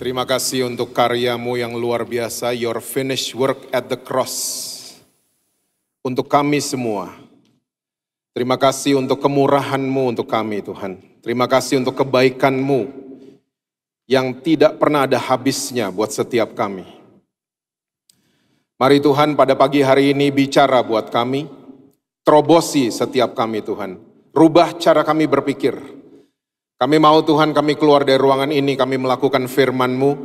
Terima kasih untuk karyamu yang luar biasa, your finished work at the cross. Untuk kami semua. Terima kasih untuk kemurahanmu untuk kami Tuhan. Terima kasih untuk kebaikanmu yang tidak pernah ada habisnya buat setiap kami. Mari Tuhan pada pagi hari ini bicara buat kami. Terobosi setiap kami Tuhan. Rubah cara kami berpikir kami mau Tuhan kami keluar dari ruangan ini, kami melakukan firman-Mu.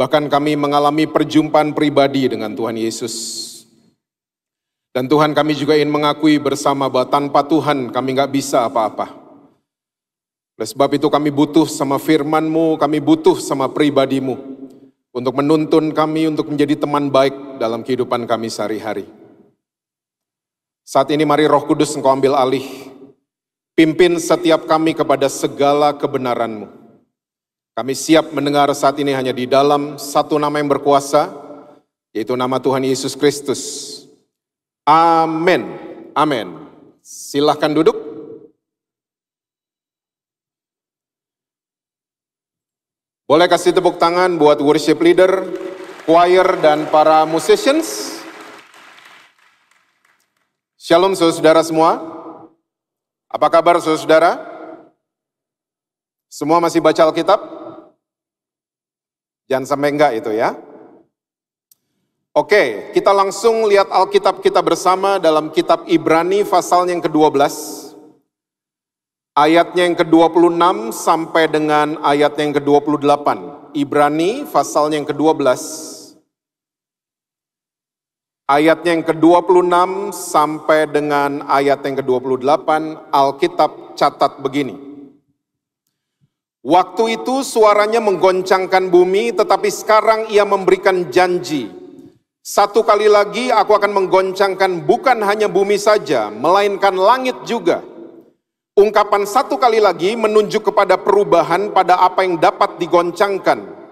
Bahkan kami mengalami perjumpaan pribadi dengan Tuhan Yesus. Dan Tuhan kami juga ingin mengakui bersama bahwa tanpa Tuhan kami nggak bisa apa-apa. Oleh sebab itu kami butuh sama firman-Mu, kami butuh sama pribadimu. Untuk menuntun kami untuk menjadi teman baik dalam kehidupan kami sehari-hari. Saat ini mari roh kudus engkau ambil alih Pimpin setiap kami kepada segala kebenaran-Mu. Kami siap mendengar saat ini hanya di dalam satu nama yang berkuasa, yaitu nama Tuhan Yesus Kristus. Amin. Amin. Silahkan duduk. Boleh kasih tepuk tangan buat worship leader, choir, dan para musicians. Shalom saudara semua. Apa kabar saudara-saudara? Semua masih baca Alkitab? Jangan sampai enggak itu ya. Oke, kita langsung lihat Alkitab kita bersama dalam kitab Ibrani pasal yang ke-12. Ayatnya yang ke-26 sampai dengan ayat yang ke-28. Ibrani pasal yang ke-12 Ayatnya yang ke-26 sampai dengan ayat yang ke-28, Alkitab catat begini. Waktu itu suaranya menggoncangkan bumi, tetapi sekarang ia memberikan janji. Satu kali lagi aku akan menggoncangkan bukan hanya bumi saja, melainkan langit juga. Ungkapan satu kali lagi menunjuk kepada perubahan pada apa yang dapat digoncangkan,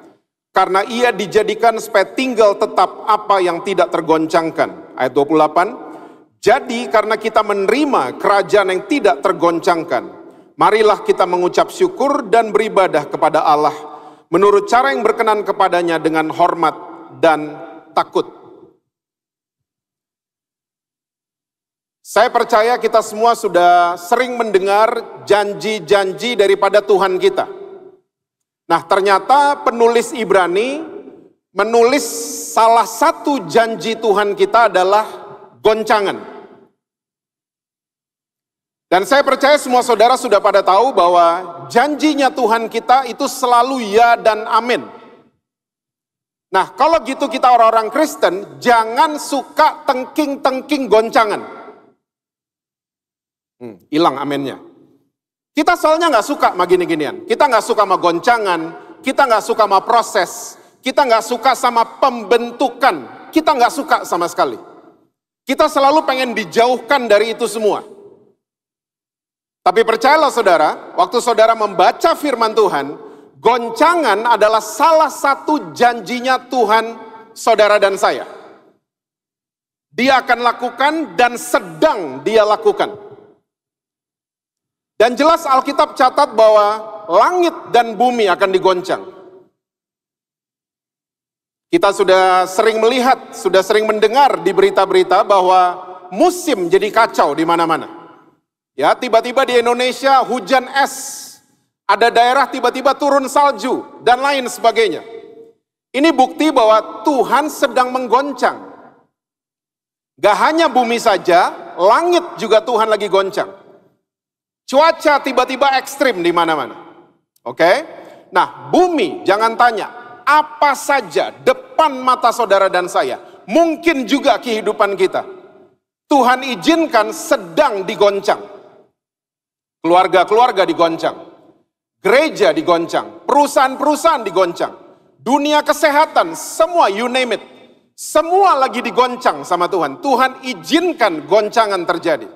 karena ia dijadikan supaya tinggal tetap apa yang tidak tergoncangkan. Ayat 28, jadi karena kita menerima kerajaan yang tidak tergoncangkan, marilah kita mengucap syukur dan beribadah kepada Allah menurut cara yang berkenan kepadanya dengan hormat dan takut. Saya percaya kita semua sudah sering mendengar janji-janji daripada Tuhan kita. Nah, ternyata penulis Ibrani menulis salah satu janji Tuhan kita adalah goncangan. Dan saya percaya semua saudara sudah pada tahu bahwa janjinya Tuhan kita itu selalu ya dan amin. Nah, kalau gitu kita orang-orang Kristen jangan suka tengking-tengking goncangan. Hmm, hilang amennya. Kita soalnya nggak suka sama gini-ginian. Kita nggak suka sama goncangan. Kita nggak suka sama proses. Kita nggak suka sama pembentukan. Kita nggak suka sama sekali. Kita selalu pengen dijauhkan dari itu semua. Tapi percayalah saudara, waktu saudara membaca firman Tuhan, goncangan adalah salah satu janjinya Tuhan saudara dan saya. Dia akan lakukan dan sedang dia lakukan. Dan jelas Alkitab catat bahwa langit dan bumi akan digoncang. Kita sudah sering melihat, sudah sering mendengar di berita-berita bahwa musim jadi kacau di mana-mana. Ya, tiba-tiba di Indonesia hujan es, ada daerah tiba-tiba turun salju dan lain sebagainya. Ini bukti bahwa Tuhan sedang menggoncang. Gak hanya bumi saja, langit juga Tuhan lagi goncang. Cuaca tiba-tiba ekstrim di mana-mana. Oke? Okay? Nah, bumi jangan tanya. Apa saja depan mata saudara dan saya. Mungkin juga kehidupan kita. Tuhan izinkan sedang digoncang. Keluarga-keluarga digoncang. Gereja digoncang. Perusahaan-perusahaan digoncang. Dunia kesehatan, semua you name it. Semua lagi digoncang sama Tuhan. Tuhan izinkan goncangan terjadi.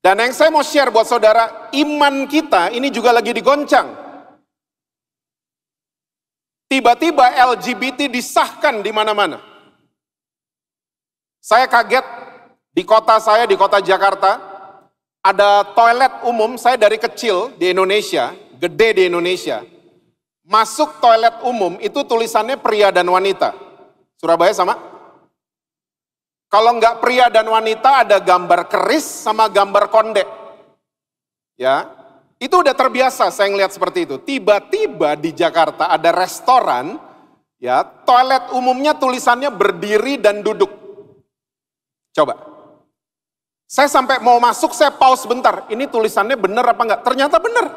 Dan yang saya mau share buat saudara, iman kita ini juga lagi digoncang. Tiba-tiba LGBT disahkan di mana-mana. Saya kaget di kota saya, di kota Jakarta, ada toilet umum. Saya dari kecil di Indonesia, gede di Indonesia, masuk toilet umum itu tulisannya pria dan wanita. Surabaya sama? Kalau nggak pria dan wanita ada gambar keris sama gambar konde. Ya, itu udah terbiasa saya ngeliat seperti itu. Tiba-tiba di Jakarta ada restoran, ya toilet umumnya tulisannya berdiri dan duduk. Coba. Saya sampai mau masuk, saya pause sebentar. Ini tulisannya benar apa enggak? Ternyata benar.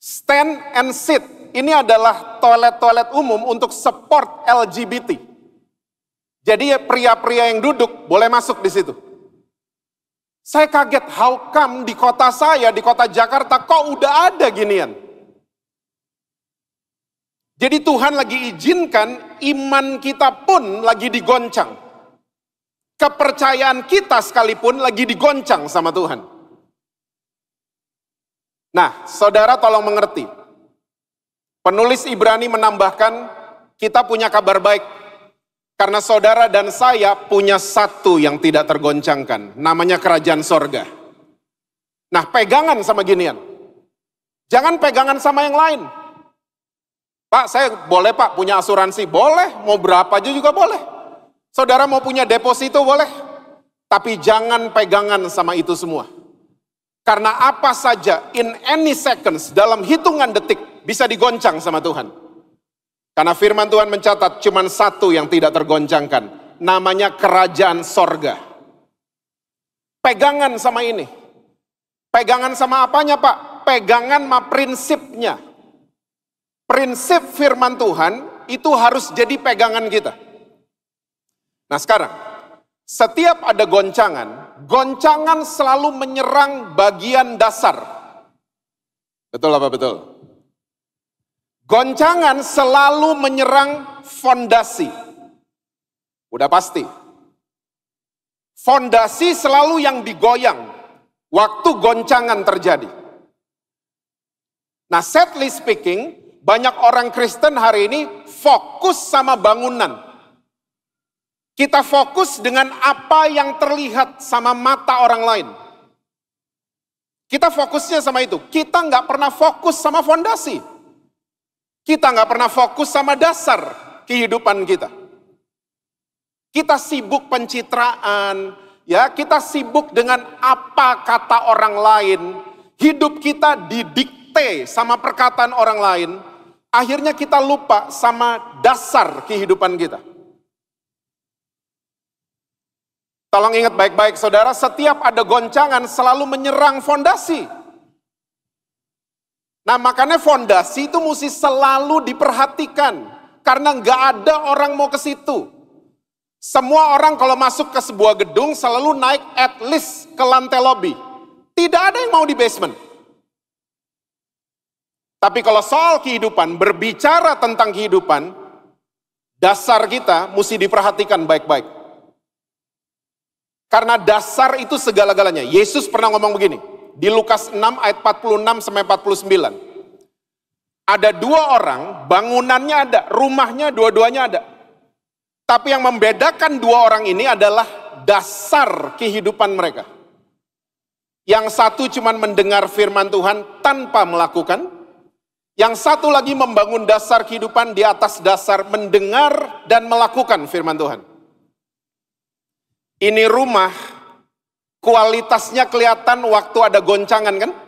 Stand and sit. Ini adalah toilet-toilet umum untuk support LGBT. Jadi ya pria-pria yang duduk boleh masuk di situ. Saya kaget, how come di kota saya, di kota Jakarta, kok udah ada ginian? Jadi Tuhan lagi izinkan iman kita pun lagi digoncang. Kepercayaan kita sekalipun lagi digoncang sama Tuhan. Nah, saudara tolong mengerti. Penulis Ibrani menambahkan, kita punya kabar baik karena saudara dan saya punya satu yang tidak tergoncangkan, namanya kerajaan sorga. Nah pegangan sama ginian. Jangan pegangan sama yang lain. Pak, saya boleh pak punya asuransi? Boleh, mau berapa aja juga boleh. Saudara mau punya deposito boleh. Tapi jangan pegangan sama itu semua. Karena apa saja in any seconds, dalam hitungan detik bisa digoncang sama Tuhan. Karena firman Tuhan mencatat cuma satu yang tidak tergoncangkan. Namanya kerajaan sorga. Pegangan sama ini. Pegangan sama apanya Pak? Pegangan sama prinsipnya. Prinsip firman Tuhan itu harus jadi pegangan kita. Nah sekarang, setiap ada goncangan, goncangan selalu menyerang bagian dasar. Betul apa betul? Goncangan selalu menyerang fondasi. Udah pasti. Fondasi selalu yang digoyang waktu goncangan terjadi. Nah, sadly speaking, banyak orang Kristen hari ini fokus sama bangunan. Kita fokus dengan apa yang terlihat sama mata orang lain. Kita fokusnya sama itu. Kita nggak pernah fokus sama fondasi. Kita nggak pernah fokus sama dasar kehidupan kita. Kita sibuk pencitraan, ya kita sibuk dengan apa kata orang lain. Hidup kita didikte sama perkataan orang lain. Akhirnya kita lupa sama dasar kehidupan kita. Tolong ingat baik-baik saudara, setiap ada goncangan selalu menyerang fondasi. Nah makanya fondasi itu mesti selalu diperhatikan. Karena nggak ada orang mau ke situ. Semua orang kalau masuk ke sebuah gedung selalu naik at least ke lantai lobby. Tidak ada yang mau di basement. Tapi kalau soal kehidupan, berbicara tentang kehidupan, dasar kita mesti diperhatikan baik-baik. Karena dasar itu segala-galanya. Yesus pernah ngomong begini, di Lukas 6 ayat 46 sampai 49. Ada dua orang, bangunannya ada, rumahnya dua-duanya ada. Tapi yang membedakan dua orang ini adalah dasar kehidupan mereka. Yang satu cuma mendengar firman Tuhan tanpa melakukan, yang satu lagi membangun dasar kehidupan di atas dasar mendengar dan melakukan firman Tuhan. Ini rumah, kualitasnya kelihatan waktu ada goncangan kan?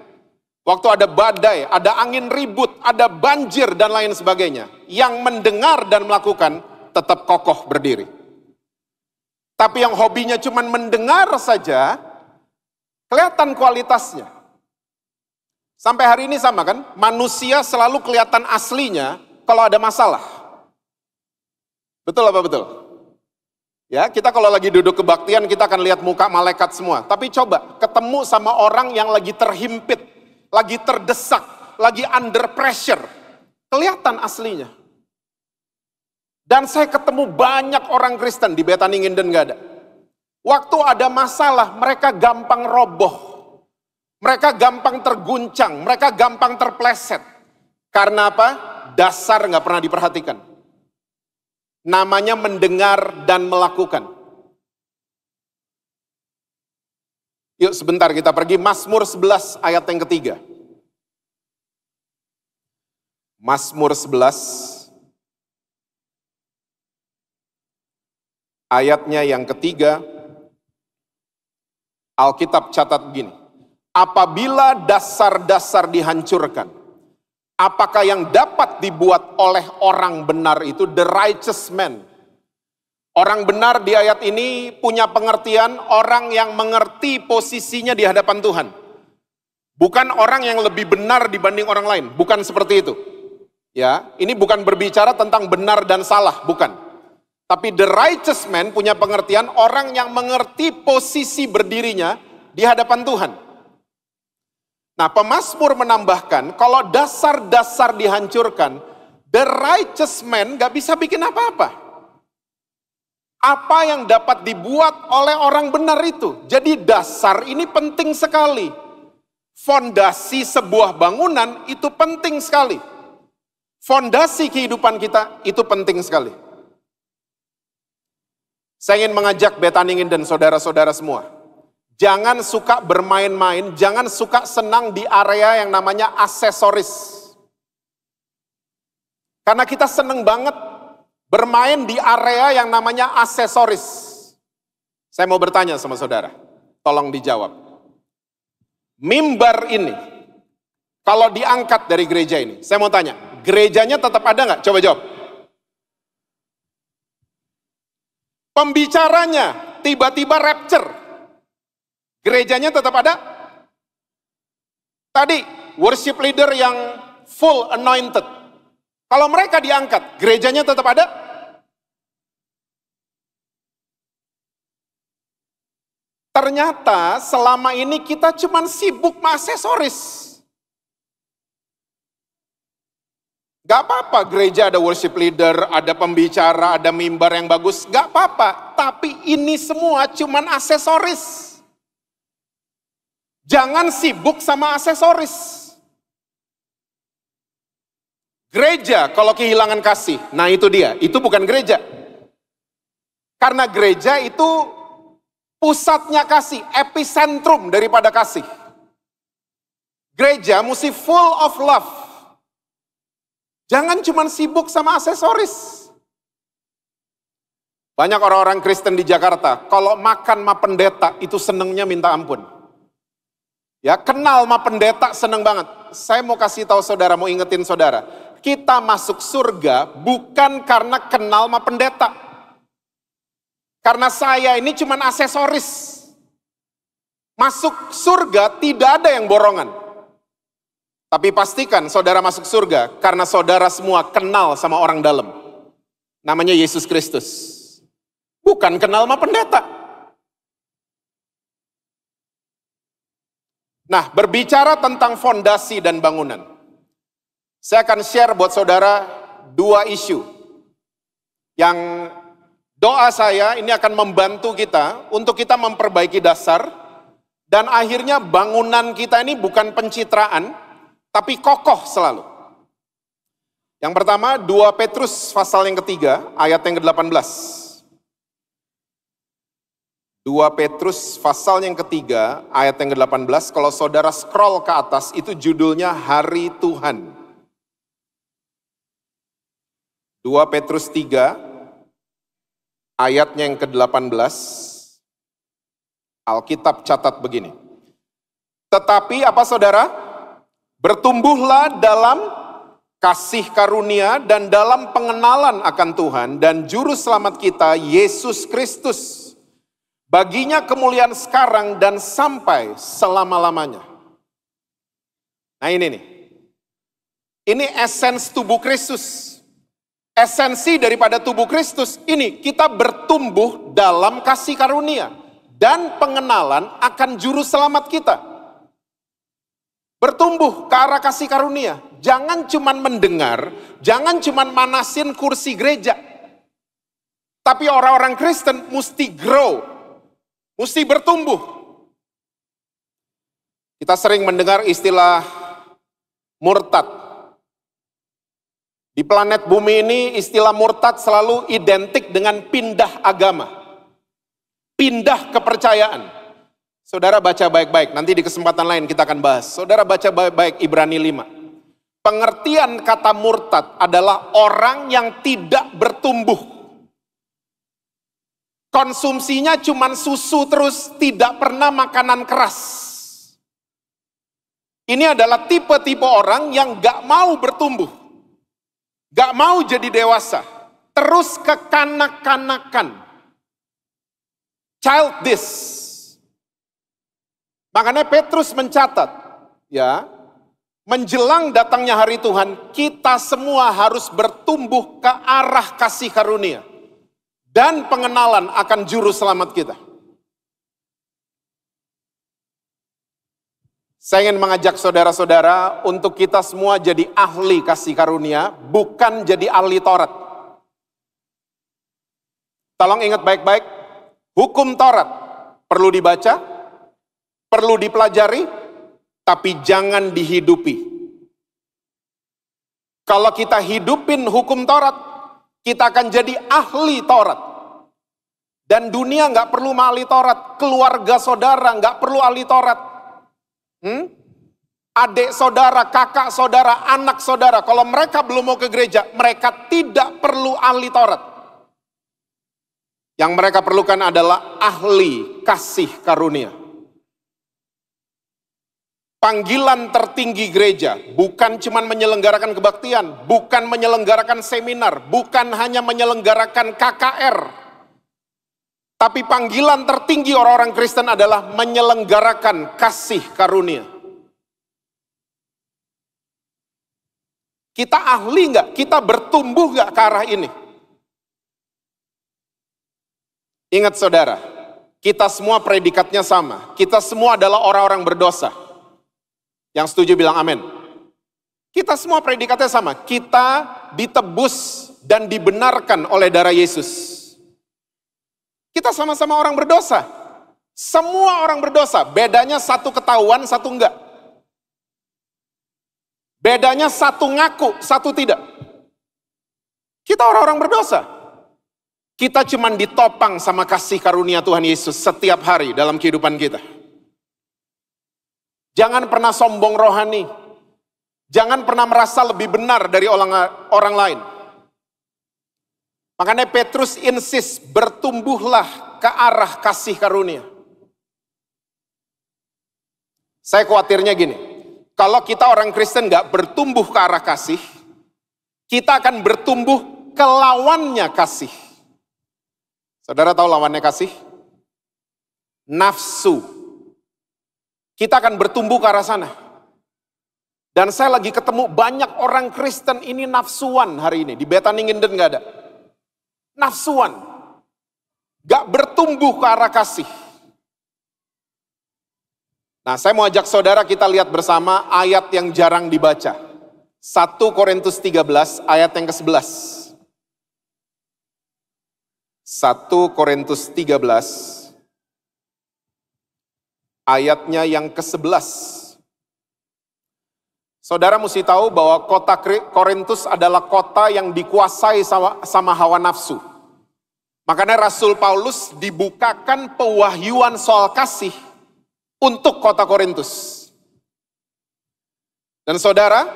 Waktu ada badai, ada angin ribut, ada banjir dan lain sebagainya. Yang mendengar dan melakukan tetap kokoh berdiri. Tapi yang hobinya cuma mendengar saja, kelihatan kualitasnya. Sampai hari ini sama kan? Manusia selalu kelihatan aslinya kalau ada masalah. Betul apa betul? Ya, kita kalau lagi duduk kebaktian kita akan lihat muka malaikat semua. Tapi coba ketemu sama orang yang lagi terhimpit lagi terdesak, lagi under pressure. Kelihatan aslinya. Dan saya ketemu banyak orang Kristen di Bethany Nginden gak ada. Waktu ada masalah, mereka gampang roboh. Mereka gampang terguncang, mereka gampang terpleset. Karena apa? Dasar nggak pernah diperhatikan. Namanya mendengar dan melakukan. Yuk sebentar kita pergi Mazmur 11 ayat yang ketiga. Mazmur 11 ayatnya yang ketiga Alkitab catat begini. Apabila dasar-dasar dihancurkan, apakah yang dapat dibuat oleh orang benar itu the righteous man Orang benar di ayat ini punya pengertian orang yang mengerti posisinya di hadapan Tuhan. Bukan orang yang lebih benar dibanding orang lain, bukan seperti itu. Ya, ini bukan berbicara tentang benar dan salah, bukan. Tapi the righteous man punya pengertian orang yang mengerti posisi berdirinya di hadapan Tuhan. Nah, pemasmur menambahkan, kalau dasar-dasar dihancurkan, the righteous man gak bisa bikin apa-apa apa yang dapat dibuat oleh orang benar itu. Jadi dasar ini penting sekali. Fondasi sebuah bangunan itu penting sekali. Fondasi kehidupan kita itu penting sekali. Saya ingin mengajak Betaningin dan saudara-saudara semua. Jangan suka bermain-main, jangan suka senang di area yang namanya aksesoris. Karena kita senang banget bermain di area yang namanya aksesoris. Saya mau bertanya sama saudara, tolong dijawab. Mimbar ini, kalau diangkat dari gereja ini, saya mau tanya, gerejanya tetap ada nggak? Coba jawab. Pembicaranya tiba-tiba rapture. Gerejanya tetap ada? Tadi worship leader yang full anointed kalau mereka diangkat, gerejanya tetap ada? Ternyata selama ini kita cuma sibuk aksesoris. Gak apa-apa gereja ada worship leader, ada pembicara, ada mimbar yang bagus. Gak apa-apa. Tapi ini semua cuman aksesoris. Jangan sibuk sama aksesoris. Gereja kalau kehilangan kasih, nah itu dia, itu bukan gereja. Karena gereja itu pusatnya kasih, epicentrum daripada kasih. Gereja mesti full of love. Jangan cuma sibuk sama aksesoris. Banyak orang-orang Kristen di Jakarta, kalau makan ma pendeta itu senengnya minta ampun. Ya, kenal ma pendeta seneng banget. Saya mau kasih tahu saudara, mau ingetin saudara kita masuk surga bukan karena kenal sama pendeta. Karena saya ini cuma aksesoris. Masuk surga tidak ada yang borongan. Tapi pastikan saudara masuk surga karena saudara semua kenal sama orang dalam. Namanya Yesus Kristus. Bukan kenal sama pendeta. Nah, berbicara tentang fondasi dan bangunan. Saya akan share buat saudara dua isu yang doa saya ini akan membantu kita untuk kita memperbaiki dasar dan akhirnya bangunan kita ini bukan pencitraan tapi kokoh selalu. Yang pertama 2 Petrus pasal yang ketiga ayat yang ke-18. 2 Petrus pasal yang ketiga ayat yang ke-18 kalau saudara scroll ke atas itu judulnya hari Tuhan. 2 Petrus 3 ayatnya yang ke-18 Alkitab catat begini. Tetapi apa saudara? Bertumbuhlah dalam kasih karunia dan dalam pengenalan akan Tuhan dan juru selamat kita Yesus Kristus. Baginya kemuliaan sekarang dan sampai selama-lamanya. Nah ini nih. Ini esens tubuh Kristus. Esensi daripada tubuh Kristus ini kita bertumbuh dalam kasih karunia dan pengenalan akan juru selamat kita. Bertumbuh ke arah kasih karunia. Jangan cuman mendengar, jangan cuman manasin kursi gereja. Tapi orang-orang Kristen mesti grow, mesti bertumbuh. Kita sering mendengar istilah murtad di planet bumi ini istilah murtad selalu identik dengan pindah agama. Pindah kepercayaan. Saudara baca baik-baik, nanti di kesempatan lain kita akan bahas. Saudara baca baik-baik Ibrani 5. Pengertian kata murtad adalah orang yang tidak bertumbuh. Konsumsinya cuma susu terus, tidak pernah makanan keras. Ini adalah tipe-tipe orang yang gak mau bertumbuh. Gak mau jadi dewasa. Terus kekanak-kanakan. Childish. Makanya Petrus mencatat, ya, menjelang datangnya hari Tuhan, kita semua harus bertumbuh ke arah kasih karunia dan pengenalan akan juru selamat kita. Saya ingin mengajak saudara-saudara untuk kita semua jadi ahli kasih karunia, bukan jadi ahli Taurat. Tolong ingat baik-baik, hukum Taurat perlu dibaca, perlu dipelajari, tapi jangan dihidupi. Kalau kita hidupin hukum Taurat, kita akan jadi ahli Taurat. Dan dunia nggak perlu ahli Taurat, keluarga saudara nggak perlu ahli Taurat, Hmm? Adik saudara, kakak saudara, anak saudara, kalau mereka belum mau ke gereja, mereka tidak perlu ahli Taurat. Yang mereka perlukan adalah ahli kasih karunia. Panggilan tertinggi gereja bukan cuman menyelenggarakan kebaktian, bukan menyelenggarakan seminar, bukan hanya menyelenggarakan KKR, tapi panggilan tertinggi orang-orang Kristen adalah menyelenggarakan kasih karunia. Kita ahli nggak? Kita bertumbuh nggak ke arah ini? Ingat saudara, kita semua predikatnya sama. Kita semua adalah orang-orang berdosa. Yang setuju bilang amin. Kita semua predikatnya sama. Kita ditebus dan dibenarkan oleh darah Yesus. Kita sama-sama orang berdosa. Semua orang berdosa. Bedanya satu ketahuan, satu enggak. Bedanya satu ngaku, satu tidak. Kita orang-orang berdosa. Kita cuma ditopang sama kasih karunia Tuhan Yesus setiap hari dalam kehidupan kita. Jangan pernah sombong rohani. Jangan pernah merasa lebih benar dari orang, orang lain. Makanya Petrus insis bertumbuhlah ke arah kasih karunia. Saya khawatirnya gini, kalau kita orang Kristen nggak bertumbuh ke arah kasih, kita akan bertumbuh ke lawannya kasih. Saudara tahu lawannya kasih? Nafsu. Kita akan bertumbuh ke arah sana. Dan saya lagi ketemu banyak orang Kristen ini nafsuan hari ini. Di Bethany Inden nggak ada nafsuan. Gak bertumbuh ke arah kasih. Nah, saya mau ajak saudara kita lihat bersama ayat yang jarang dibaca. 1 Korintus 13 ayat yang ke-11. 1 Korintus 13 ayatnya yang ke-11. Saudara mesti tahu bahwa kota Korintus adalah kota yang dikuasai sama, sama hawa nafsu. Makanya Rasul Paulus dibukakan pewahyuan soal kasih untuk kota Korintus. Dan saudara,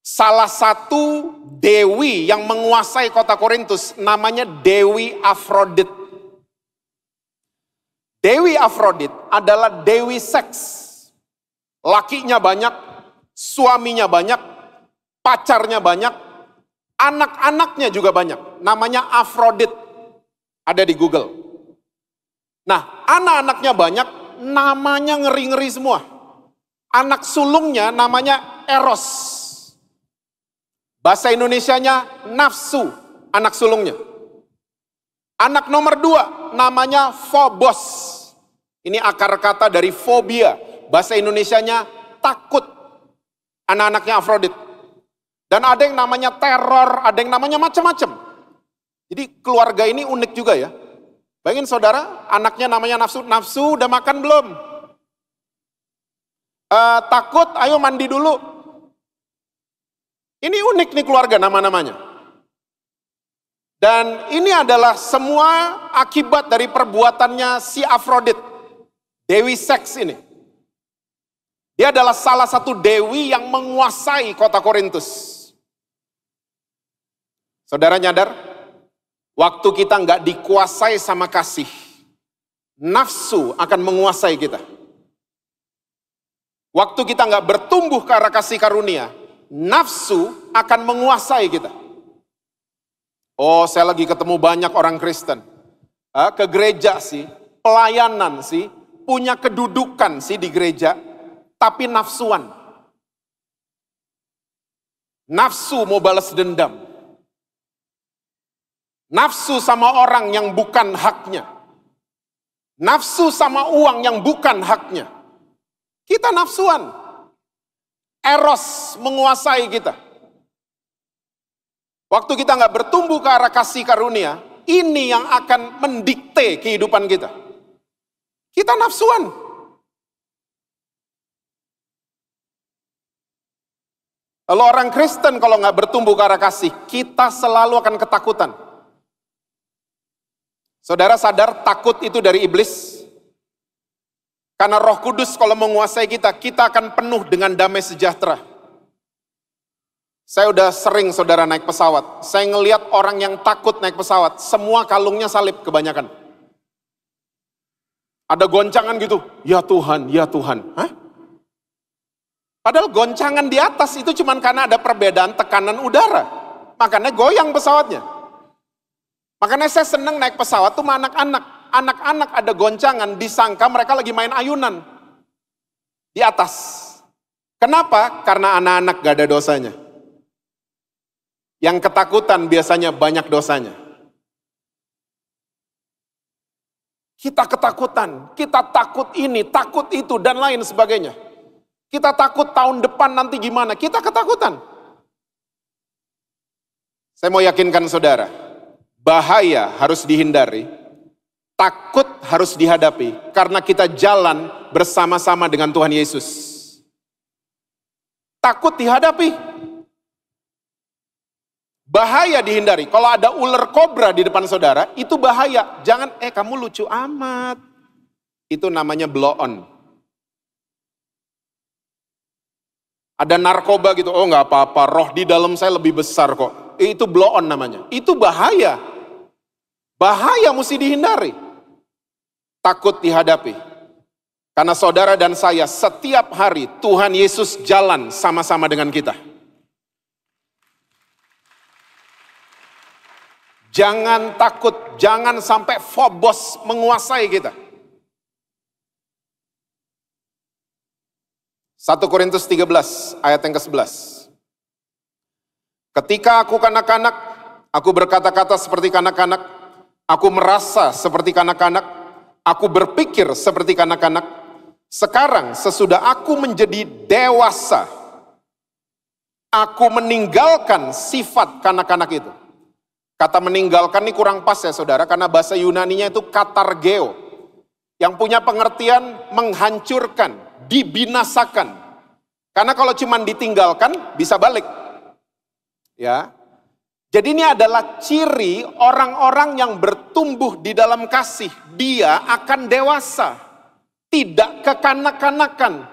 salah satu dewi yang menguasai kota Korintus namanya Dewi Afrodit. Dewi Afrodit adalah dewi seks. Lakinya banyak, suaminya banyak, pacarnya banyak, Anak-anaknya juga banyak. Namanya Afrodit. Ada di Google. Nah, anak-anaknya banyak. Namanya ngeri-ngeri semua. Anak sulungnya namanya Eros. Bahasa Indonesianya nafsu anak sulungnya. Anak nomor dua namanya Phobos. Ini akar kata dari fobia. Bahasa Indonesianya takut. Anak-anaknya Afrodit. Dan ada yang namanya teror, ada yang namanya macam-macam. Jadi keluarga ini unik juga ya. Bayangin saudara, anaknya namanya nafsu, nafsu udah makan belum? Uh, takut, ayo mandi dulu. Ini unik nih keluarga nama-namanya. Dan ini adalah semua akibat dari perbuatannya si Afrodit, dewi seks ini. Dia adalah salah satu dewi yang menguasai kota Korintus. Saudara nyadar? Waktu kita nggak dikuasai sama kasih, nafsu akan menguasai kita. Waktu kita nggak bertumbuh ke arah kasih karunia, nafsu akan menguasai kita. Oh, saya lagi ketemu banyak orang Kristen. Ah, ke gereja sih, pelayanan sih, punya kedudukan sih di gereja, tapi nafsuan. Nafsu mau balas dendam. Nafsu sama orang yang bukan haknya. Nafsu sama uang yang bukan haknya. Kita nafsuan. Eros menguasai kita. Waktu kita nggak bertumbuh ke arah kasih karunia, ini yang akan mendikte kehidupan kita. Kita nafsuan. Kalau orang Kristen kalau nggak bertumbuh ke arah kasih, kita selalu akan ketakutan. Saudara sadar takut itu dari iblis? Karena roh kudus kalau menguasai kita, kita akan penuh dengan damai sejahtera. Saya udah sering saudara naik pesawat. Saya ngeliat orang yang takut naik pesawat, semua kalungnya salib kebanyakan. Ada goncangan gitu, ya Tuhan, ya Tuhan. Hah? Padahal goncangan di atas itu cuma karena ada perbedaan tekanan udara. Makanya goyang pesawatnya. Makanya saya seneng naik pesawat tuh sama anak-anak. Anak-anak ada goncangan, disangka mereka lagi main ayunan. Di atas. Kenapa? Karena anak-anak gak ada dosanya. Yang ketakutan biasanya banyak dosanya. Kita ketakutan, kita takut ini, takut itu, dan lain sebagainya. Kita takut tahun depan nanti gimana, kita ketakutan. Saya mau yakinkan saudara, bahaya harus dihindari, takut harus dihadapi, karena kita jalan bersama-sama dengan Tuhan Yesus. Takut dihadapi, bahaya dihindari. Kalau ada ular kobra di depan saudara, itu bahaya. Jangan, eh kamu lucu amat. Itu namanya blow on. Ada narkoba gitu, oh nggak apa-apa, roh di dalam saya lebih besar kok. Itu blow on namanya. Itu bahaya. Bahaya mesti dihindari. Takut dihadapi. Karena saudara dan saya setiap hari Tuhan Yesus jalan sama-sama dengan kita. Jangan takut, jangan sampai fobos menguasai kita. 1 Korintus 13 ayat yang ke-11. Ketika aku kanak-kanak, aku berkata-kata seperti kanak-kanak, Aku merasa seperti kanak-kanak, aku berpikir seperti kanak-kanak. Sekarang sesudah aku menjadi dewasa, aku meninggalkan sifat kanak-kanak itu. Kata meninggalkan ini kurang pas ya saudara, karena bahasa Yunaninya itu katargeo. Yang punya pengertian menghancurkan, dibinasakan. Karena kalau cuma ditinggalkan, bisa balik. Ya, jadi ini adalah ciri orang-orang yang bertumbuh di dalam kasih. Dia akan dewasa, tidak kekanak-kanakan.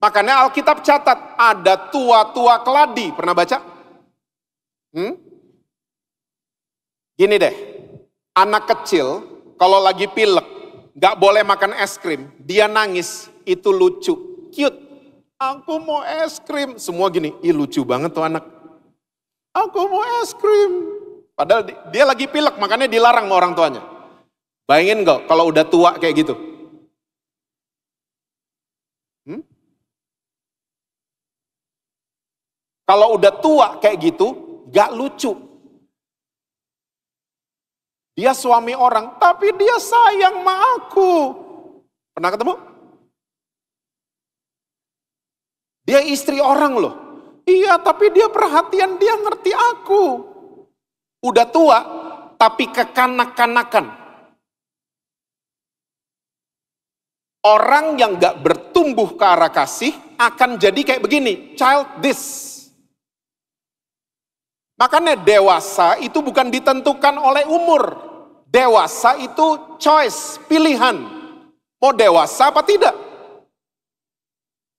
Makanya Alkitab catat, ada tua-tua keladi. Pernah baca? Hmm? Gini deh, anak kecil kalau lagi pilek, gak boleh makan es krim, dia nangis, itu lucu, cute. Aku mau es krim. Semua gini, ih lucu banget tuh anak Aku mau es krim. Padahal dia lagi pilek, makanya dilarang sama orang tuanya. Bayangin gak kalau udah tua kayak gitu? Hmm? Kalau udah tua kayak gitu, gak lucu. Dia suami orang, tapi dia sayang sama aku. Pernah ketemu? Dia istri orang loh. Iya, tapi dia perhatian, dia ngerti aku. Udah tua, tapi kekanak-kanakan. Orang yang gak bertumbuh ke arah kasih akan jadi kayak begini, child this. Makanya dewasa itu bukan ditentukan oleh umur. Dewasa itu choice, pilihan. Mau dewasa apa tidak?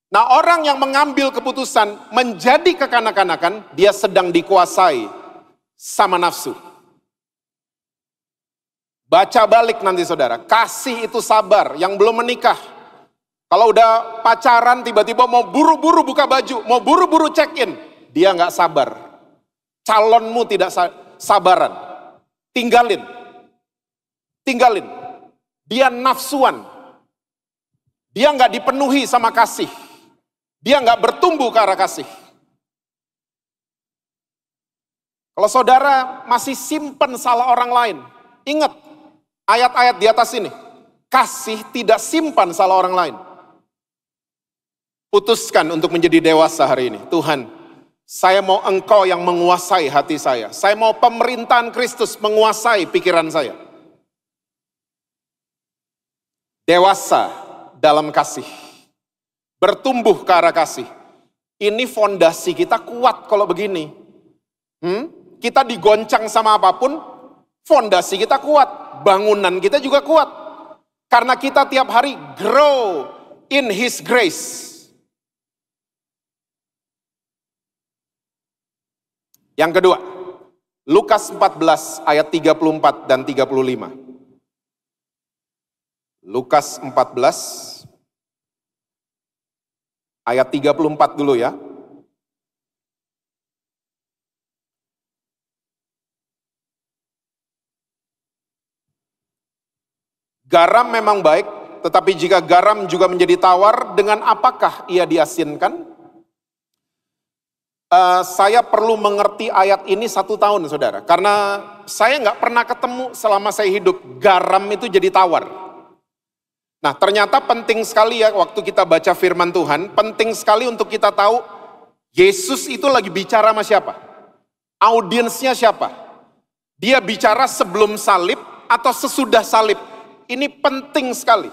Nah orang yang mengambil keputusan menjadi kekanak-kanakan, dia sedang dikuasai sama nafsu. Baca balik nanti saudara, kasih itu sabar yang belum menikah. Kalau udah pacaran tiba-tiba mau buru-buru buka baju, mau buru-buru check-in, dia nggak sabar. Calonmu tidak sabaran. Tinggalin. Tinggalin. Dia nafsuan. Dia nggak dipenuhi sama kasih. Dia nggak bertumbuh ke arah kasih. Kalau saudara masih simpen salah orang lain, ingat ayat-ayat di atas ini. Kasih tidak simpan salah orang lain. Putuskan untuk menjadi dewasa hari ini. Tuhan, saya mau engkau yang menguasai hati saya. Saya mau pemerintahan Kristus menguasai pikiran saya. Dewasa dalam kasih bertumbuh ke arah kasih. Ini fondasi kita kuat kalau begini. Hmm? Kita digoncang sama apapun, fondasi kita kuat, bangunan kita juga kuat. Karena kita tiap hari grow in his grace. Yang kedua, Lukas 14 ayat 34 dan 35. Lukas 14 Ayat 34 dulu ya. Garam memang baik, tetapi jika garam juga menjadi tawar, dengan apakah ia diasinkan? Uh, saya perlu mengerti ayat ini satu tahun, saudara, karena saya nggak pernah ketemu selama saya hidup garam itu jadi tawar. Nah, ternyata penting sekali ya waktu kita baca firman Tuhan, penting sekali untuk kita tahu Yesus itu lagi bicara sama siapa? Audiensnya siapa? Dia bicara sebelum salib atau sesudah salib. Ini penting sekali.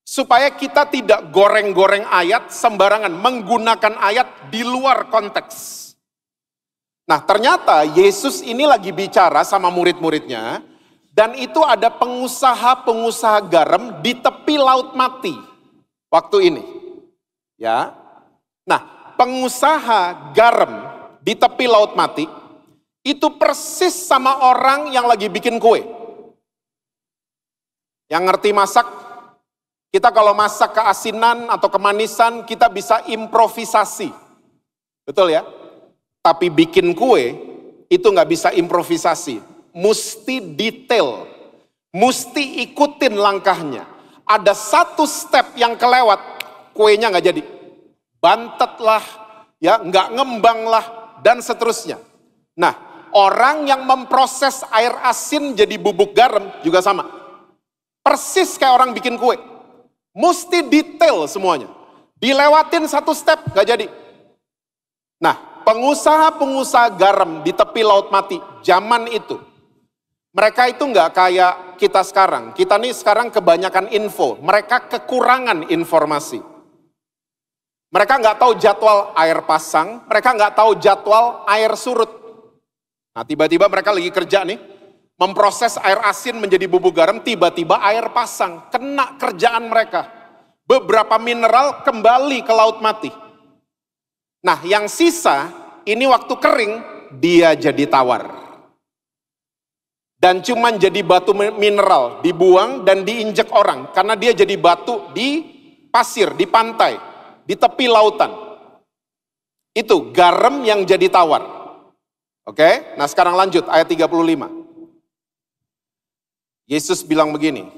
Supaya kita tidak goreng-goreng ayat sembarangan, menggunakan ayat di luar konteks. Nah, ternyata Yesus ini lagi bicara sama murid-muridnya dan itu ada pengusaha-pengusaha garam di tepi laut mati waktu ini. Ya. Nah, pengusaha garam di tepi laut mati itu persis sama orang yang lagi bikin kue. Yang ngerti masak, kita kalau masak keasinan atau kemanisan, kita bisa improvisasi. Betul ya? Tapi bikin kue itu nggak bisa improvisasi mesti detail, mesti ikutin langkahnya. Ada satu step yang kelewat, kuenya nggak jadi. bantetlah, ya nggak ngembang dan seterusnya. Nah, orang yang memproses air asin jadi bubuk garam juga sama. Persis kayak orang bikin kue. Mesti detail semuanya. Dilewatin satu step, nggak jadi. Nah, pengusaha-pengusaha garam di tepi laut mati zaman itu mereka itu nggak kayak kita sekarang. Kita nih sekarang kebanyakan info. Mereka kekurangan informasi. Mereka nggak tahu jadwal air pasang. Mereka nggak tahu jadwal air surut. Nah tiba-tiba mereka lagi kerja nih. Memproses air asin menjadi bubuk garam, tiba-tiba air pasang. Kena kerjaan mereka. Beberapa mineral kembali ke laut mati. Nah yang sisa, ini waktu kering, dia jadi tawar dan cuman jadi batu mineral, dibuang dan diinjek orang karena dia jadi batu di pasir, di pantai, di tepi lautan. Itu garam yang jadi tawar. Oke? Nah, sekarang lanjut ayat 35. Yesus bilang begini,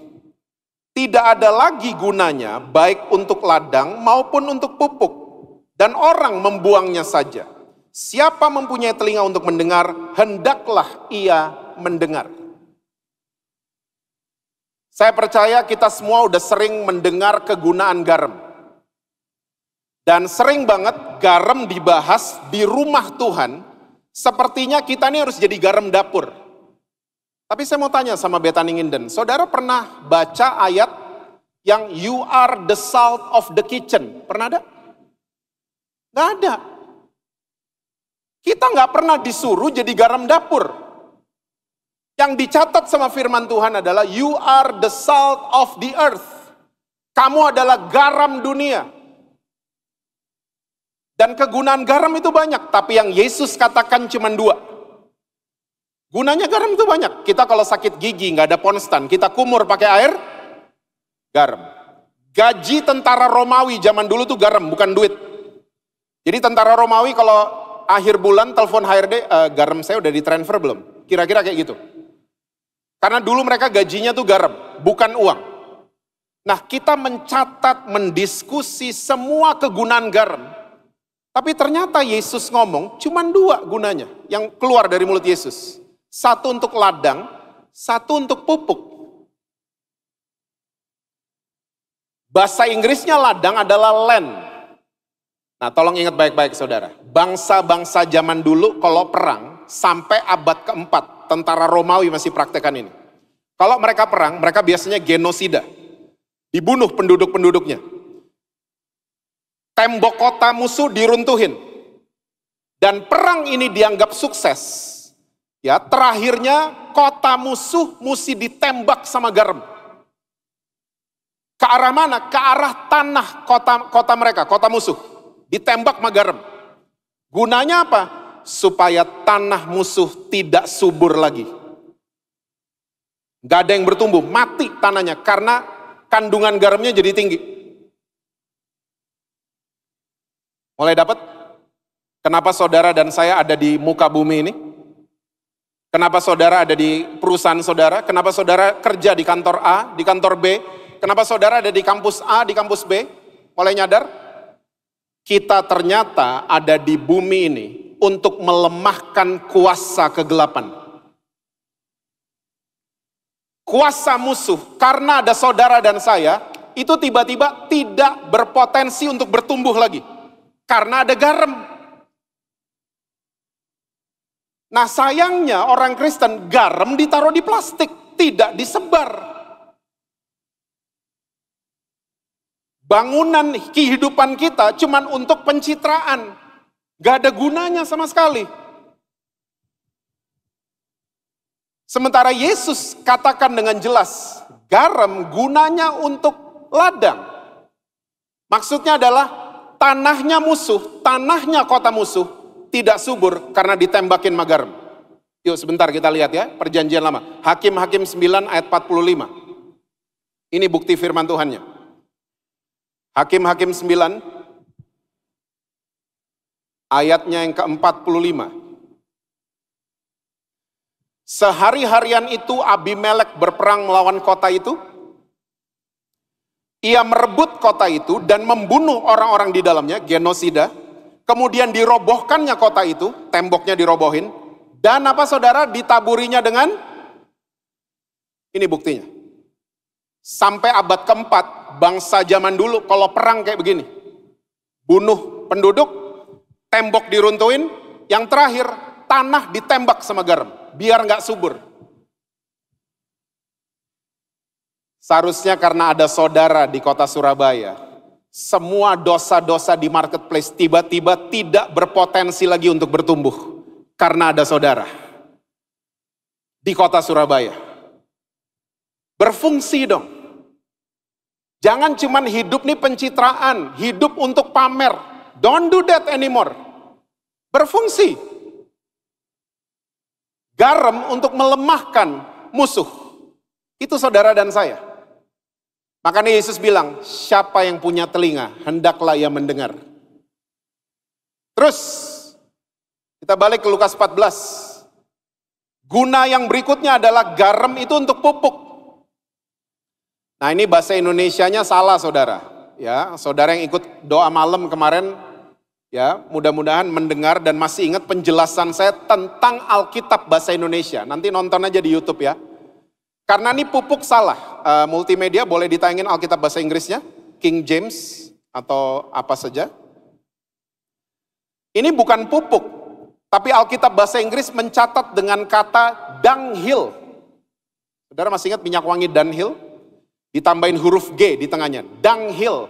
tidak ada lagi gunanya baik untuk ladang maupun untuk pupuk dan orang membuangnya saja. Siapa mempunyai telinga untuk mendengar, hendaklah ia mendengar. Saya percaya kita semua udah sering mendengar kegunaan garam. Dan sering banget garam dibahas di rumah Tuhan, sepertinya kita ini harus jadi garam dapur. Tapi saya mau tanya sama Bethany Nginden, saudara pernah baca ayat yang you are the salt of the kitchen? Pernah ada? Gak ada. Kita nggak pernah disuruh jadi garam dapur. Yang dicatat sama firman Tuhan adalah you are the salt of the earth. Kamu adalah garam dunia. Dan kegunaan garam itu banyak, tapi yang Yesus katakan cuma dua. Gunanya garam itu banyak. Kita kalau sakit gigi nggak ada ponstan, kita kumur pakai air, garam. Gaji tentara Romawi zaman dulu tuh garam, bukan duit. Jadi tentara Romawi kalau akhir bulan telepon HRD, e, eh, garam saya udah ditransfer belum? Kira-kira kayak gitu. Karena dulu mereka gajinya tuh garam, bukan uang. Nah kita mencatat, mendiskusi semua kegunaan garam. Tapi ternyata Yesus ngomong cuma dua gunanya yang keluar dari mulut Yesus. Satu untuk ladang, satu untuk pupuk. Bahasa Inggrisnya ladang adalah land. Nah tolong ingat baik-baik saudara. Bangsa-bangsa zaman dulu kalau perang sampai abad keempat tentara Romawi masih praktekan ini. Kalau mereka perang, mereka biasanya genosida. Dibunuh penduduk-penduduknya. Tembok kota musuh diruntuhin. Dan perang ini dianggap sukses. Ya, terakhirnya kota musuh mesti ditembak sama garam. Ke arah mana? Ke arah tanah kota kota mereka, kota musuh. Ditembak sama garam. Gunanya apa? supaya tanah musuh tidak subur lagi. Gak ada yang bertumbuh, mati tanahnya karena kandungan garamnya jadi tinggi. Mulai dapat? Kenapa saudara dan saya ada di muka bumi ini? Kenapa saudara ada di perusahaan saudara? Kenapa saudara kerja di kantor A, di kantor B? Kenapa saudara ada di kampus A, di kampus B? Mulai nyadar? Kita ternyata ada di bumi ini untuk melemahkan kuasa kegelapan. Kuasa musuh, karena ada saudara dan saya, itu tiba-tiba tidak berpotensi untuk bertumbuh lagi. Karena ada garam. Nah sayangnya orang Kristen garam ditaruh di plastik, tidak disebar. Bangunan kehidupan kita cuman untuk pencitraan. Gak ada gunanya sama sekali. Sementara Yesus katakan dengan jelas, garam gunanya untuk ladang. Maksudnya adalah tanahnya musuh, tanahnya kota musuh tidak subur karena ditembakin garam. Yuk sebentar kita lihat ya perjanjian lama. Hakim-hakim 9 ayat 45. Ini bukti firman Tuhannya. Hakim-hakim 9 ayatnya yang ke-45. Sehari-harian itu Abimelek berperang melawan kota itu. Ia merebut kota itu dan membunuh orang-orang di dalamnya, genosida. Kemudian dirobohkannya kota itu, temboknya dirobohin. Dan apa saudara, ditaburinya dengan, ini buktinya. Sampai abad keempat, bangsa zaman dulu kalau perang kayak begini. Bunuh penduduk, Tembok diruntuin, yang terakhir tanah ditembak sama garam, biar nggak subur. Seharusnya karena ada saudara di kota Surabaya, semua dosa-dosa di marketplace tiba-tiba tidak berpotensi lagi untuk bertumbuh karena ada saudara di kota Surabaya. Berfungsi dong. Jangan cuman hidup nih pencitraan, hidup untuk pamer. Don't do that anymore. Berfungsi. Garam untuk melemahkan musuh. Itu saudara dan saya. Makanya Yesus bilang, siapa yang punya telinga, hendaklah ia mendengar. Terus, kita balik ke Lukas 14. Guna yang berikutnya adalah garam itu untuk pupuk. Nah ini bahasa Indonesia-nya salah saudara. Ya, saudara yang ikut doa malam kemarin Ya, mudah-mudahan mendengar dan masih ingat penjelasan saya tentang Alkitab bahasa Indonesia. Nanti nonton aja di YouTube ya. Karena ini pupuk salah. Uh, multimedia boleh ditayangin Alkitab bahasa Inggrisnya, King James atau apa saja. Ini bukan pupuk, tapi Alkitab bahasa Inggris mencatat dengan kata dunghill. Saudara masih ingat minyak wangi dunghill? Ditambahin huruf G di tengahnya, dunghill.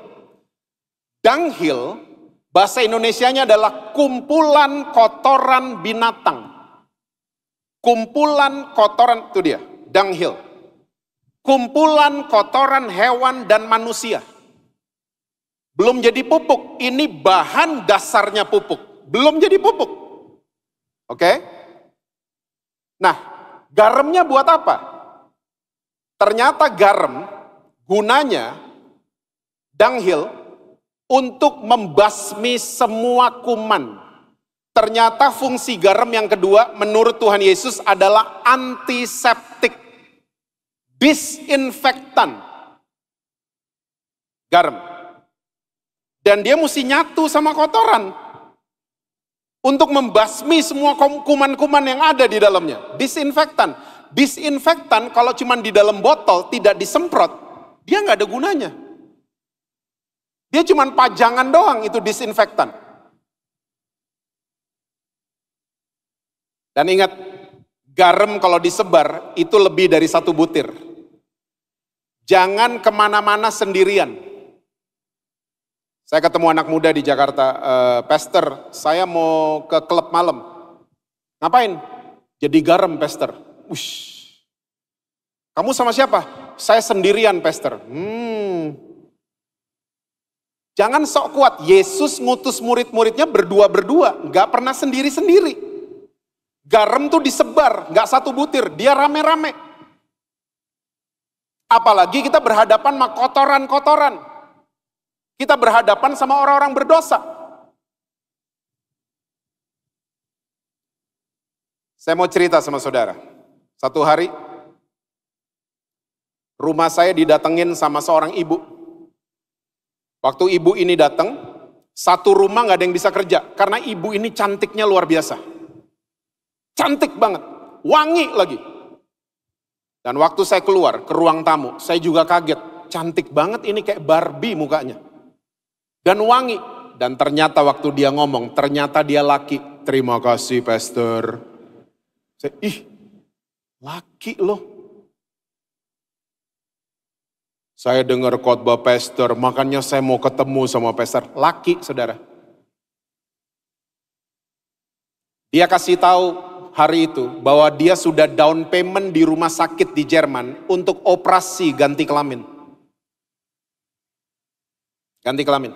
Dunghill Bahasa Indonesianya adalah kumpulan kotoran binatang. Kumpulan kotoran, itu dia, dunghill. Kumpulan kotoran hewan dan manusia. Belum jadi pupuk, ini bahan dasarnya pupuk. Belum jadi pupuk. Oke? Nah, garamnya buat apa? Ternyata garam gunanya dunghill untuk membasmi semua kuman. Ternyata fungsi garam yang kedua menurut Tuhan Yesus adalah antiseptik, disinfektan, garam. Dan dia mesti nyatu sama kotoran untuk membasmi semua kuman-kuman yang ada di dalamnya. Disinfektan. Disinfektan kalau cuma di dalam botol tidak disemprot, dia nggak ada gunanya. Dia cuma pajangan doang itu disinfektan. Dan ingat, garam kalau disebar itu lebih dari satu butir. Jangan kemana-mana sendirian. Saya ketemu anak muda di Jakarta, eh, pester, saya mau ke klub malam. Ngapain? Jadi garam, pester. Ush. Kamu sama siapa? Saya sendirian, pester. Hmm, Jangan sok kuat. Yesus ngutus murid-muridnya berdua-berdua. Gak pernah sendiri-sendiri. Garam tuh disebar. Gak satu butir. Dia rame-rame. Apalagi kita berhadapan sama kotoran-kotoran. Kita berhadapan sama orang-orang berdosa. Saya mau cerita sama saudara. Satu hari, rumah saya didatengin sama seorang ibu Waktu ibu ini datang, satu rumah nggak ada yang bisa kerja karena ibu ini cantiknya luar biasa. Cantik banget, wangi lagi. Dan waktu saya keluar ke ruang tamu, saya juga kaget. Cantik banget ini kayak Barbie mukanya. Dan wangi. Dan ternyata waktu dia ngomong, ternyata dia laki. Terima kasih, Pastor. Saya, ih, laki loh. Saya dengar khotbah pastor, makanya saya mau ketemu sama pastor. Laki, saudara. Dia kasih tahu hari itu bahwa dia sudah down payment di rumah sakit di Jerman untuk operasi ganti kelamin. Ganti kelamin.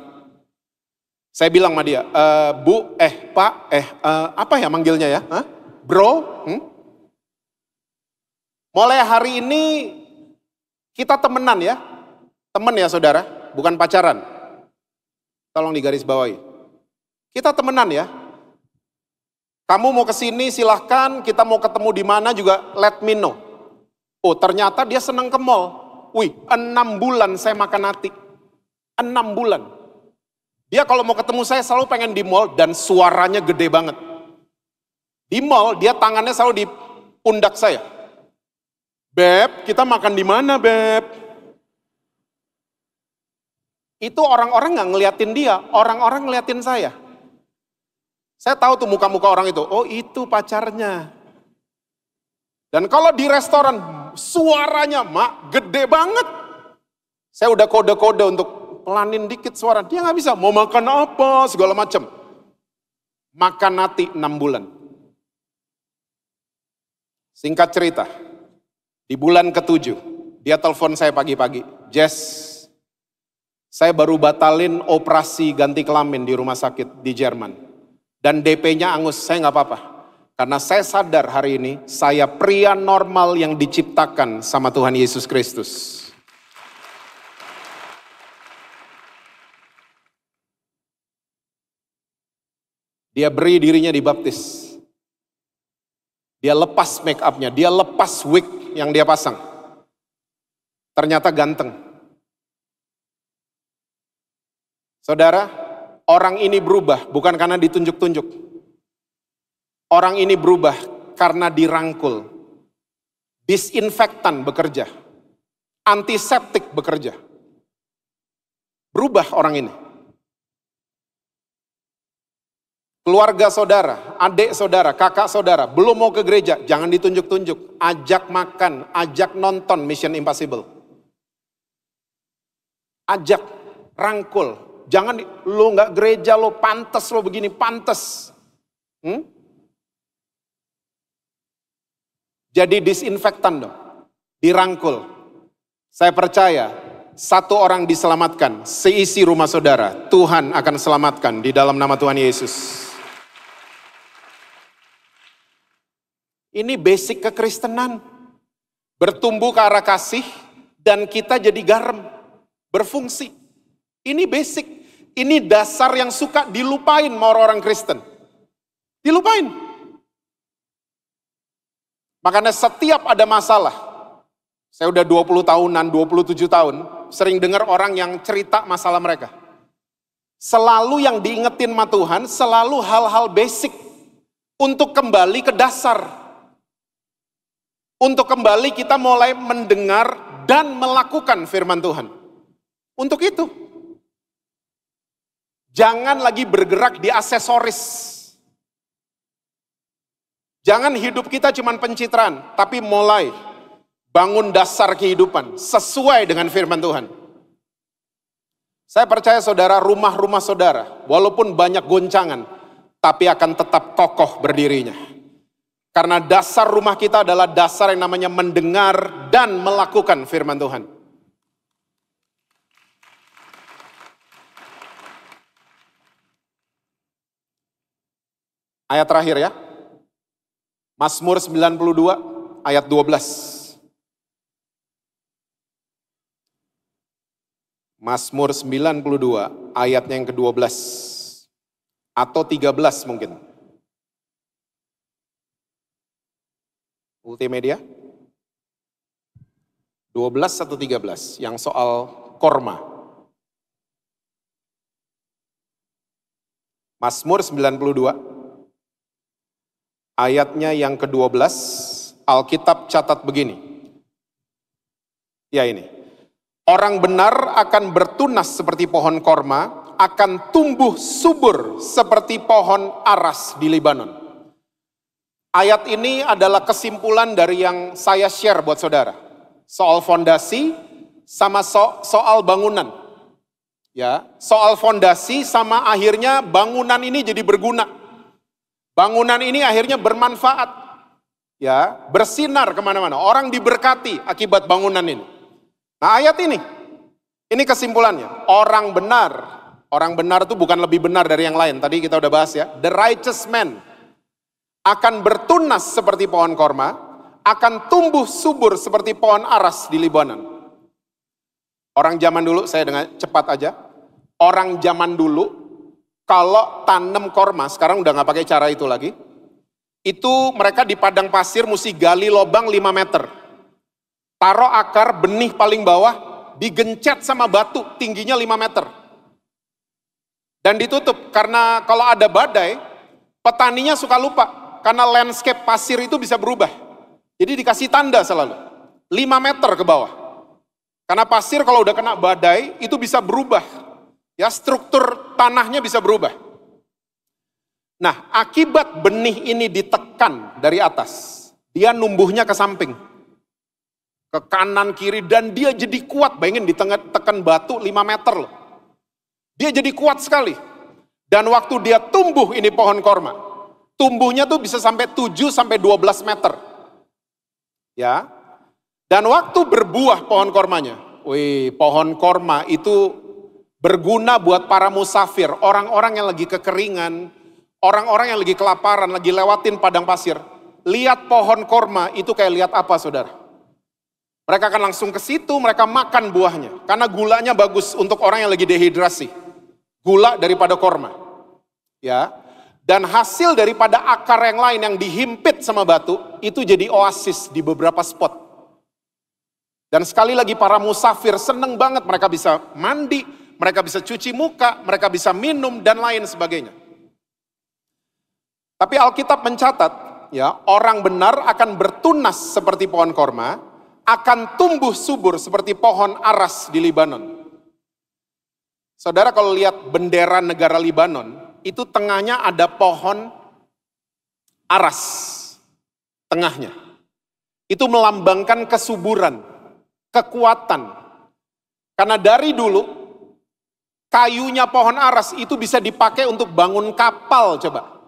Saya bilang sama dia, e, Bu, eh, Pak, eh, uh, apa ya manggilnya ya? Hah? Bro, hmm? mulai hari ini kita temenan ya, temen ya saudara, bukan pacaran. Tolong digarisbawahi. Kita temenan ya. Kamu mau kesini silahkan, kita mau ketemu di mana juga let me know. Oh ternyata dia seneng ke mall. Wih, enam bulan saya makan nanti. Enam bulan. Dia kalau mau ketemu saya selalu pengen di mall dan suaranya gede banget. Di mall dia tangannya selalu di pundak saya. Beb, kita makan di mana, Beb? itu orang-orang nggak ngeliatin dia, orang-orang ngeliatin saya. Saya tahu tuh muka-muka orang itu, oh itu pacarnya. Dan kalau di restoran suaranya mak gede banget. Saya udah kode-kode untuk pelanin dikit suara. Dia nggak bisa, mau makan apa, segala macem. Makan nanti 6 bulan. Singkat cerita, di bulan ketujuh, dia telepon saya pagi-pagi. Jess, saya baru batalin operasi ganti kelamin di rumah sakit di Jerman. Dan DP-nya angus, saya nggak apa-apa. Karena saya sadar hari ini, saya pria normal yang diciptakan sama Tuhan Yesus Kristus. Dia beri dirinya dibaptis. Dia lepas make up-nya, dia lepas wig yang dia pasang. Ternyata ganteng. Saudara, orang ini berubah bukan karena ditunjuk-tunjuk. Orang ini berubah karena dirangkul. Disinfektan bekerja. Antiseptik bekerja. Berubah orang ini. Keluarga saudara, adik saudara, kakak saudara, belum mau ke gereja, jangan ditunjuk-tunjuk. Ajak makan, ajak nonton Mission Impossible. Ajak, rangkul, Jangan lo nggak gereja, lo pantas lo begini, pantas. Hmm? Jadi disinfektan dong, dirangkul. Saya percaya satu orang diselamatkan, seisi rumah saudara, Tuhan akan selamatkan di dalam nama Tuhan Yesus. Ini basic kekristenan. Bertumbuh ke arah kasih dan kita jadi garam, berfungsi. Ini basic, ini dasar yang suka dilupain sama orang-orang Kristen. Dilupain. Makanya setiap ada masalah, saya udah 20 tahunan, 27 tahun, sering dengar orang yang cerita masalah mereka. Selalu yang diingetin sama Tuhan, selalu hal-hal basic untuk kembali ke dasar untuk kembali kita mulai mendengar dan melakukan firman Tuhan. Untuk itu, Jangan lagi bergerak di aksesoris. Jangan hidup kita cuma pencitraan, tapi mulai bangun dasar kehidupan sesuai dengan firman Tuhan. Saya percaya saudara, rumah-rumah saudara, walaupun banyak goncangan, tapi akan tetap kokoh berdirinya. Karena dasar rumah kita adalah dasar yang namanya mendengar dan melakukan firman Tuhan. Ayat terakhir ya. Mazmur 92 ayat 12. Mazmur 92 ayatnya yang ke-12 atau 13 mungkin. Multimedia? 12 atau 13 yang soal korma. Mazmur 92 ayatnya yang ke-12, Alkitab catat begini. Ya ini. Orang benar akan bertunas seperti pohon korma, akan tumbuh subur seperti pohon aras di Lebanon. Ayat ini adalah kesimpulan dari yang saya share buat saudara. Soal fondasi sama so soal bangunan. Ya, soal fondasi sama akhirnya bangunan ini jadi berguna Bangunan ini akhirnya bermanfaat, ya bersinar kemana-mana. Orang diberkati akibat bangunan ini. Nah ayat ini, ini kesimpulannya. Orang benar, orang benar itu bukan lebih benar dari yang lain. Tadi kita udah bahas ya, the righteous man akan bertunas seperti pohon korma, akan tumbuh subur seperti pohon aras di Libanon. Orang zaman dulu, saya dengan cepat aja. Orang zaman dulu kalau tanam korma, sekarang udah nggak pakai cara itu lagi. Itu mereka di padang pasir mesti gali lobang 5 meter. Taruh akar benih paling bawah, digencet sama batu tingginya 5 meter. Dan ditutup, karena kalau ada badai, petaninya suka lupa. Karena landscape pasir itu bisa berubah. Jadi dikasih tanda selalu. 5 meter ke bawah. Karena pasir kalau udah kena badai itu bisa berubah. Ya struktur tanahnya bisa berubah. Nah, akibat benih ini ditekan dari atas, dia numbuhnya ke samping, ke kanan kiri, dan dia jadi kuat. Bayangin di tengah tekan batu 5 meter loh. Dia jadi kuat sekali. Dan waktu dia tumbuh ini pohon korma, tumbuhnya tuh bisa sampai 7 sampai 12 meter. Ya. Dan waktu berbuah pohon kormanya, wih, pohon korma itu Berguna buat para musafir, orang-orang yang lagi kekeringan, orang-orang yang lagi kelaparan, lagi lewatin padang pasir. Lihat pohon korma itu kayak lihat apa saudara? Mereka akan langsung ke situ, mereka makan buahnya. Karena gulanya bagus untuk orang yang lagi dehidrasi. Gula daripada korma. Ya, dan hasil daripada akar yang lain yang dihimpit sama batu itu jadi oasis di beberapa spot. Dan sekali lagi para musafir seneng banget mereka bisa mandi, mereka bisa cuci muka, mereka bisa minum dan lain sebagainya. Tapi Alkitab mencatat, ya, orang benar akan bertunas seperti pohon korma, akan tumbuh subur seperti pohon aras di Libanon. Saudara kalau lihat bendera negara Libanon, itu tengahnya ada pohon aras tengahnya. Itu melambangkan kesuburan, kekuatan. Karena dari dulu kayunya pohon aras itu bisa dipakai untuk bangun kapal coba.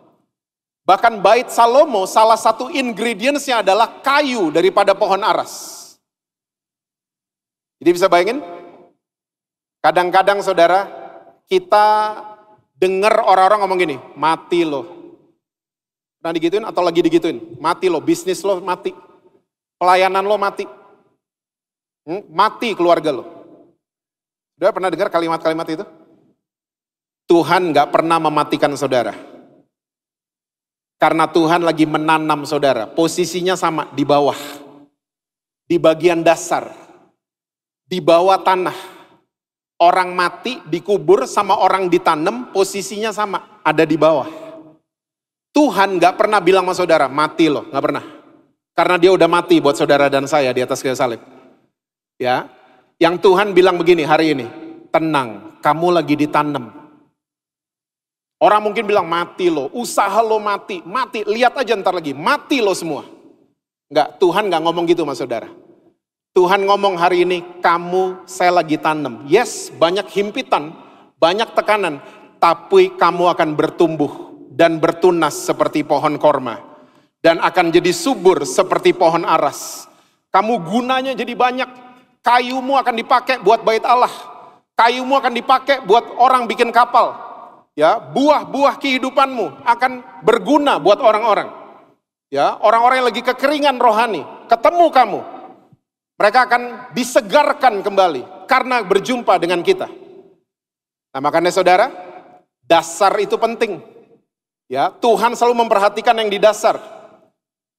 Bahkan bait Salomo salah satu ingredientsnya adalah kayu daripada pohon aras. Jadi bisa bayangin? Kadang-kadang saudara, kita dengar orang-orang ngomong gini, mati loh. Pernah digituin atau lagi digituin? Mati loh, bisnis lo mati. Pelayanan lo mati. Hmm? Mati keluarga lo. Sudah pernah dengar kalimat-kalimat itu? Tuhan gak pernah mematikan saudara. Karena Tuhan lagi menanam saudara. Posisinya sama, di bawah. Di bagian dasar. Di bawah tanah. Orang mati dikubur sama orang ditanam, posisinya sama. Ada di bawah. Tuhan gak pernah bilang sama saudara, mati loh. Gak pernah. Karena dia udah mati buat saudara dan saya di atas kayu salib. Ya, yang Tuhan bilang begini hari ini, tenang, kamu lagi ditanam. Orang mungkin bilang mati lo, usaha lo mati, mati, lihat aja ntar lagi, mati lo semua. Enggak, Tuhan enggak ngomong gitu mas saudara. Tuhan ngomong hari ini, kamu saya lagi tanam. Yes, banyak himpitan, banyak tekanan, tapi kamu akan bertumbuh dan bertunas seperti pohon korma. Dan akan jadi subur seperti pohon aras. Kamu gunanya jadi banyak, Kayumu akan dipakai buat bait Allah. Kayumu akan dipakai buat orang bikin kapal. Ya, buah-buah kehidupanmu akan berguna buat orang-orang. Ya, orang-orang yang lagi kekeringan rohani, ketemu kamu. Mereka akan disegarkan kembali karena berjumpa dengan kita. Nah, makanya saudara, dasar itu penting. Ya, Tuhan selalu memperhatikan yang di dasar.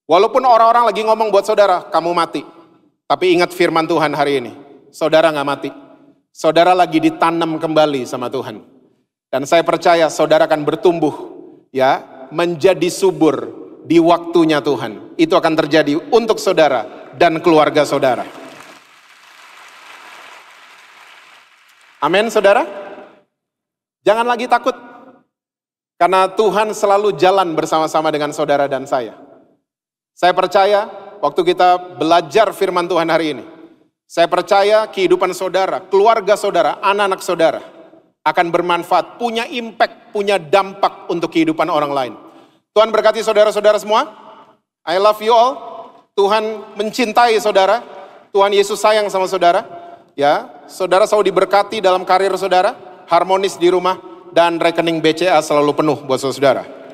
Walaupun orang-orang lagi ngomong buat saudara, kamu mati. Tapi ingat firman Tuhan hari ini. Saudara nggak mati. Saudara lagi ditanam kembali sama Tuhan. Dan saya percaya saudara akan bertumbuh ya, menjadi subur di waktunya Tuhan. Itu akan terjadi untuk saudara dan keluarga saudara. Amin, saudara. Jangan lagi takut. Karena Tuhan selalu jalan bersama-sama dengan saudara dan saya. Saya percaya waktu kita belajar firman Tuhan hari ini. Saya percaya kehidupan saudara, keluarga saudara, anak-anak saudara akan bermanfaat, punya impact, punya dampak untuk kehidupan orang lain. Tuhan berkati saudara-saudara semua. I love you all. Tuhan mencintai saudara. Tuhan Yesus sayang sama saudara. Ya, saudara selalu diberkati dalam karir saudara, harmonis di rumah dan rekening BCA selalu penuh buat saudara.